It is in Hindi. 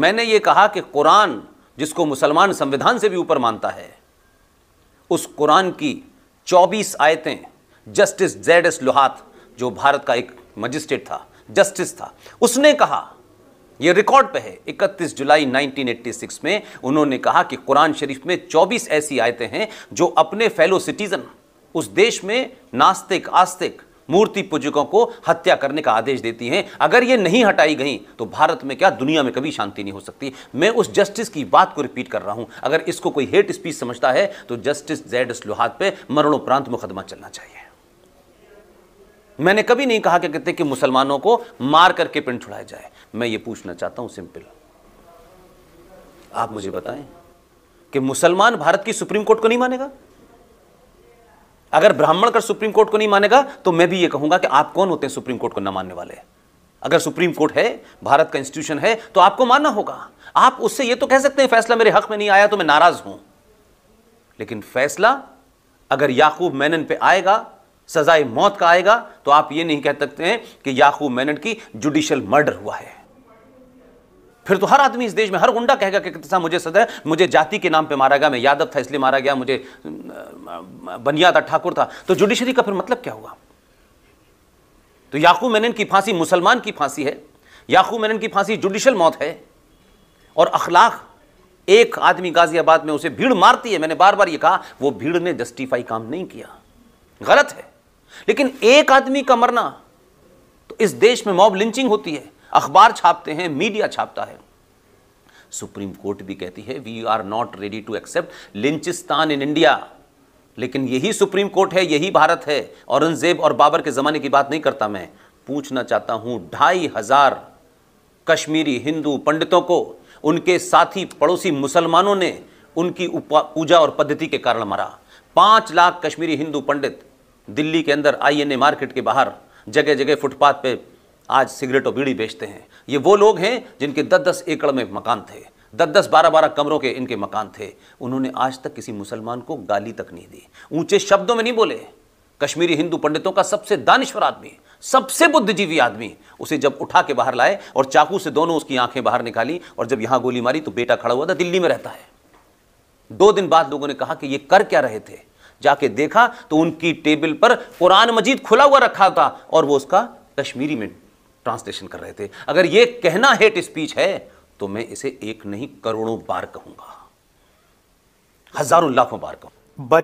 मैंने ये कहा कि कुरान जिसको मुसलमान संविधान से भी ऊपर मानता है उस कुरान की 24 आयतें जस्टिस जेड एस लोहात जो भारत का एक मजिस्ट्रेट था जस्टिस था उसने कहा यह रिकॉर्ड पे है 31 जुलाई 1986 में उन्होंने कहा कि कुरान शरीफ में 24 ऐसी आयतें हैं जो अपने फेलो सिटीजन उस देश में नास्तिक आस्तिक मूर्ति पूजकों को हत्या करने का आदेश देती हैं अगर ये नहीं हटाई गई तो भारत में क्या दुनिया में कभी शांति नहीं हो सकती मैं उस जस्टिस की बात को रिपीट कर रहा हूं अगर इसको कोई हेट स्पीच समझता है तो जस्टिस एस लोहात पर मरणोपरांत मुकदमा चलना चाहिए मैंने कभी नहीं कहा कि कहते कि मुसलमानों को मार करके पिंड छुड़ाया जाए मैं ये पूछना चाहता हूं सिंपल आप मुझे बताएं कि मुसलमान भारत की सुप्रीम कोर्ट को नहीं मानेगा अगर ब्राह्मण कर सुप्रीम कोर्ट को नहीं मानेगा तो मैं भी ये कहूंगा कि आप कौन होते हैं सुप्रीम कोर्ट को न मानने वाले अगर सुप्रीम कोर्ट है भारत का इंस्टीट्यूशन है तो आपको मानना होगा आप उससे ये तो कह सकते हैं फैसला मेरे हक में नहीं आया तो मैं नाराज हूं लेकिन फैसला अगर याकूब मैनन पे आएगा सजाए मौत का आएगा तो आप ये नहीं कह सकते हैं कि याकूब मैनन की जुडिशल मर्डर हुआ है फिर तो हर आदमी इस देश में हर गुंडा कहेगा कि साहब मुझे सजा मुझे जाति के नाम पे मारा गया मैं यादव था इसलिए मारा गया मुझे बनिया था ठाकुर था तो जुडिशरी का फिर मतलब क्या हुआ तो याकूब मेनन की फांसी मुसलमान की फांसी है याकूब मेनन की फांसी जुडिशल मौत है और अखलाक एक आदमी गाजियाबाद में उसे भीड़ मारती है मैंने बार बार ये कहा वो भीड़ ने जस्टिफाई काम नहीं किया गलत है लेकिन एक आदमी का मरना तो इस देश में मॉब लिंचिंग होती है अखबार छापते हैं मीडिया छापता है सुप्रीम कोर्ट भी कहती है we are not ready to accept Lynchistan in India लेकिन यही सुप्रीम कोर्ट है यही भारत है औरंगजेब और बाबर के ज़माने की बात नहीं करता मैं पूछना चाहता हूं ढाई हज़ार कश्मीरी हिंदू पंडितों को उनके साथी पड़ोसी मुसलमानों ने उनकी पूजा और पद्धति के कारण मारा पांच लाख कश्मीरी हिंदू पंडित दिल्ली के अंदर आईएनए मार्केट के बाहर जगह जगह फुटपाथ पे आज सिगरेट और बीड़ी बेचते हैं ये वो लोग हैं जिनके दस दस एकड़ में मकान थे दस दस बारह बारह कमरों के इनके मकान थे उन्होंने आज तक किसी मुसलमान को गाली तक नहीं दी ऊंचे शब्दों में नहीं बोले कश्मीरी हिंदू पंडितों का सबसे दानश्वर आदमी सबसे बुद्धिजीवी आदमी उसे जब उठा के बाहर लाए और चाकू से दोनों उसकी आंखें बाहर निकाली और जब यहां गोली मारी तो बेटा खड़ा हुआ था दिल्ली में रहता है दो दिन बाद लोगों ने कहा कि ये कर क्या रहे थे जाके देखा तो उनकी टेबल पर कुरान मजीद खुला हुआ रखा था और वो उसका कश्मीरी में ट्रांसलेशन कर रहे थे अगर ये कहना हेट स्पीच है तो मैं इसे एक नहीं करोड़ों बार कहूंगा हजारों लाखों बार कहूंगा